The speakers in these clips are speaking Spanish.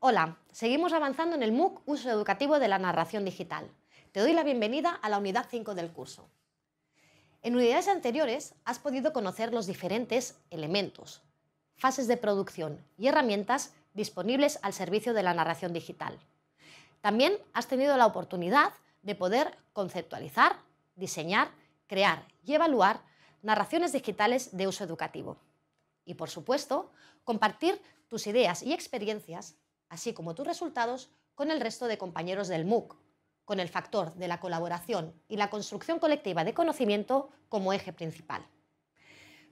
Hola, seguimos avanzando en el MOOC Uso Educativo de la Narración Digital. Te doy la bienvenida a la unidad 5 del curso. En unidades anteriores has podido conocer los diferentes elementos, fases de producción y herramientas disponibles al servicio de la narración digital. También has tenido la oportunidad de poder conceptualizar, diseñar, crear y evaluar narraciones digitales de uso educativo. Y por supuesto, compartir tus ideas y experiencias así como tus resultados, con el resto de compañeros del MOOC, con el factor de la colaboración y la construcción colectiva de conocimiento como eje principal.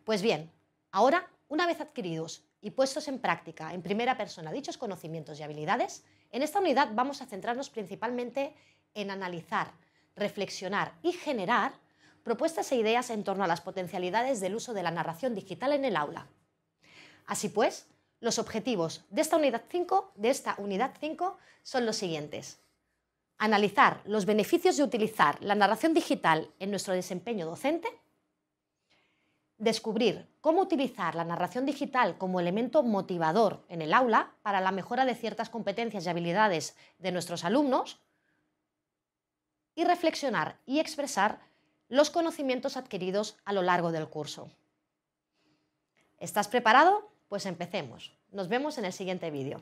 Pues bien, ahora, una vez adquiridos y puestos en práctica en primera persona dichos conocimientos y habilidades, en esta unidad vamos a centrarnos principalmente en analizar, reflexionar y generar propuestas e ideas en torno a las potencialidades del uso de la narración digital en el aula. Así pues, los objetivos de esta unidad 5, de esta unidad 5 son los siguientes. Analizar los beneficios de utilizar la narración digital en nuestro desempeño docente. Descubrir cómo utilizar la narración digital como elemento motivador en el aula para la mejora de ciertas competencias y habilidades de nuestros alumnos. Y reflexionar y expresar los conocimientos adquiridos a lo largo del curso. ¿Estás preparado? Pues empecemos. Nos vemos en el siguiente vídeo.